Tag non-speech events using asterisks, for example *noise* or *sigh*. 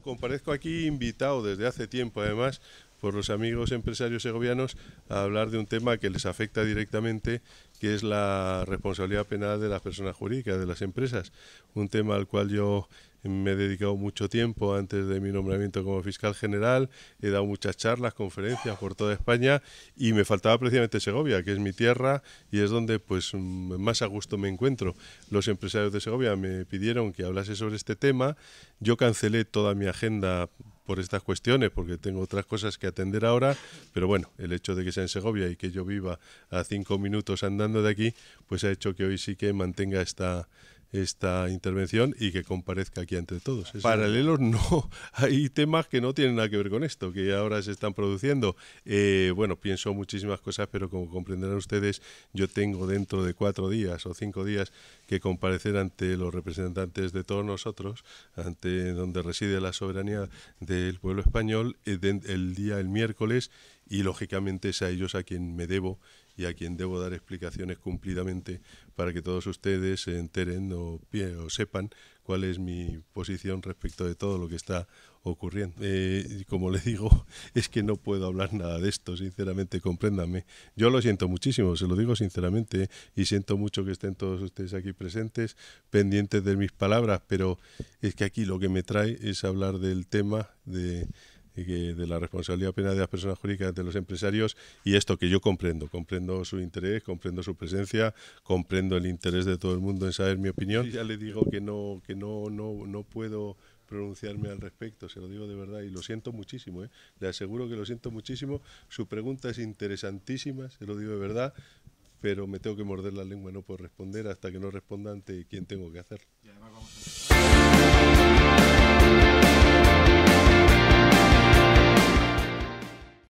comparezco aquí invitado desde hace tiempo, además, por los amigos empresarios segovianos a hablar de un tema que les afecta directamente, que es la responsabilidad penal de las personas jurídicas, de las empresas. Un tema al cual yo me he dedicado mucho tiempo antes de mi nombramiento como fiscal general, he dado muchas charlas, conferencias por toda España y me faltaba precisamente Segovia, que es mi tierra y es donde pues más a gusto me encuentro. Los empresarios de Segovia me pidieron que hablase sobre este tema, yo cancelé toda mi agenda por estas cuestiones, porque tengo otras cosas que atender ahora, pero bueno, el hecho de que sea en Segovia y que yo viva a cinco minutos andando de aquí, pues ha hecho que hoy sí que mantenga esta, esta intervención y que comparezca aquí entre todos. Paralelos no, *laughs* hay temas que no tienen nada que ver con esto, que ahora se están produciendo. Eh, bueno, pienso muchísimas cosas, pero como comprenderán ustedes, yo tengo dentro de cuatro días o cinco días que comparecer ante los representantes de todos nosotros, ante donde reside la soberanía del pueblo español, eh, el día el miércoles y lógicamente es a ellos a quien me debo y a quien debo dar explicaciones cumplidamente para que todos ustedes se enteren o, o sepan cuál es mi posición respecto de todo lo que está ocurriendo. Eh, como les digo, *laughs* es que no puedo hablar nada de esto, sinceramente, compréndanme. Yo lo siento muchísimo, se lo digo sinceramente, y siento mucho que estén todos ustedes aquí presentes, pendientes de mis palabras, pero es que aquí lo que me trae es hablar del tema de de la responsabilidad penal de las personas jurídicas de los empresarios y esto que yo comprendo, comprendo su interés, comprendo su presencia, comprendo el interés de todo el mundo en saber mi opinión. ya le digo que no que no no no puedo pronunciarme al respecto, se lo digo de verdad y lo siento muchísimo, ¿eh? le aseguro que lo siento muchísimo, su pregunta es interesantísima, se lo digo de verdad, pero me tengo que morder la lengua, no puedo responder hasta que no responda ¿quién quién tengo que hacerlo.